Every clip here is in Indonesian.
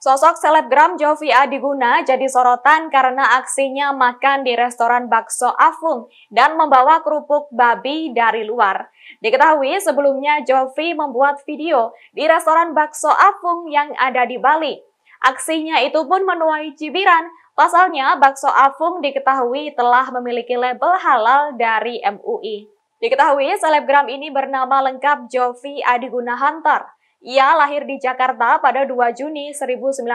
Sosok selebgram Jovi Adiguna jadi sorotan karena aksinya makan di restoran bakso Afung dan membawa kerupuk babi dari luar. Diketahui sebelumnya Jovi membuat video di restoran bakso Afung yang ada di Bali. Aksinya itu pun menuai cibiran, pasalnya bakso Afung diketahui telah memiliki label halal dari MUI. Diketahui selebgram ini bernama lengkap Jovi Adiguna Hunter. Ia lahir di Jakarta pada 2 Juni 1990.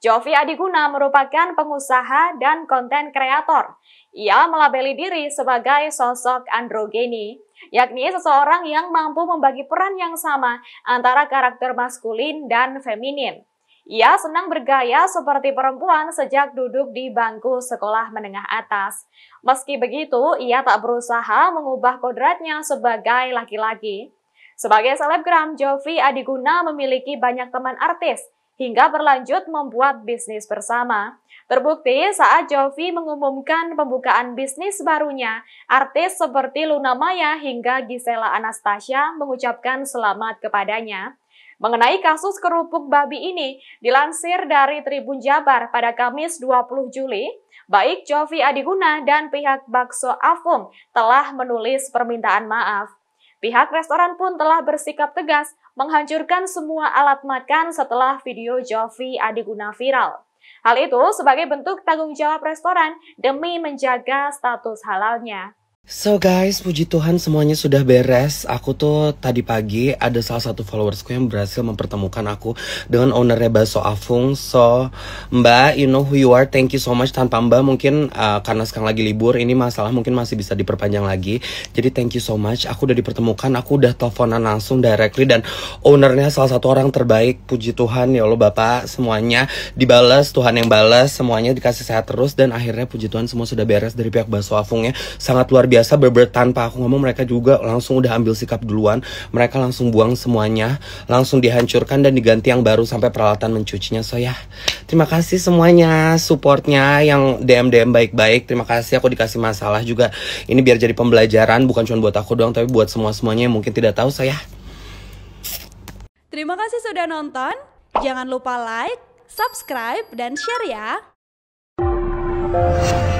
Jovi Adiguna merupakan pengusaha dan konten kreator. Ia melabeli diri sebagai sosok androgeni, yakni seseorang yang mampu membagi peran yang sama antara karakter maskulin dan feminin. Ia senang bergaya seperti perempuan sejak duduk di bangku sekolah menengah atas. Meski begitu, ia tak berusaha mengubah kodratnya sebagai laki-laki. Sebagai selebgram, Jovi Adiguna memiliki banyak teman artis, hingga berlanjut membuat bisnis bersama. Terbukti saat Jovi mengumumkan pembukaan bisnis barunya, artis seperti Luna Maya hingga Gisela Anastasia mengucapkan selamat kepadanya. Mengenai kasus kerupuk babi ini, dilansir dari Tribun Jabar pada Kamis 20 Juli, baik Jovi Adiguna dan pihak Bakso Afum telah menulis permintaan maaf. Pihak restoran pun telah bersikap tegas menghancurkan semua alat makan setelah video Jovi Adiguna viral. Hal itu sebagai bentuk tanggung jawab restoran demi menjaga status halalnya. So guys, puji Tuhan semuanya sudah beres. Aku tuh tadi pagi ada salah satu followersku yang berhasil mempertemukan aku dengan ownernya Baso Afung. So, Mbak, you know who you are. Thank you so much. Tanpa Mbak mungkin uh, karena sekarang lagi libur, ini masalah mungkin masih bisa diperpanjang lagi. Jadi thank you so much. Aku udah dipertemukan, aku udah teleponan langsung directly dan ownernya salah satu orang terbaik. Puji Tuhan ya Allah Bapak, semuanya dibalas. Tuhan yang balas, semuanya dikasih sehat terus dan akhirnya puji Tuhan semua sudah beres dari pihak Baso Afungnya. Sangat luar biasa biasa berber tanpa aku ngomong mereka juga langsung udah ambil sikap duluan mereka langsung buang semuanya langsung dihancurkan dan diganti yang baru sampai peralatan mencucinya so ya terima kasih semuanya supportnya yang DM DM baik-baik terima kasih aku dikasih masalah juga ini biar jadi pembelajaran bukan cuma buat aku doang tapi buat semua semuanya yang mungkin tidak tahu saya so ya. Terima kasih sudah nonton. Jangan lupa like, subscribe, dan share ya.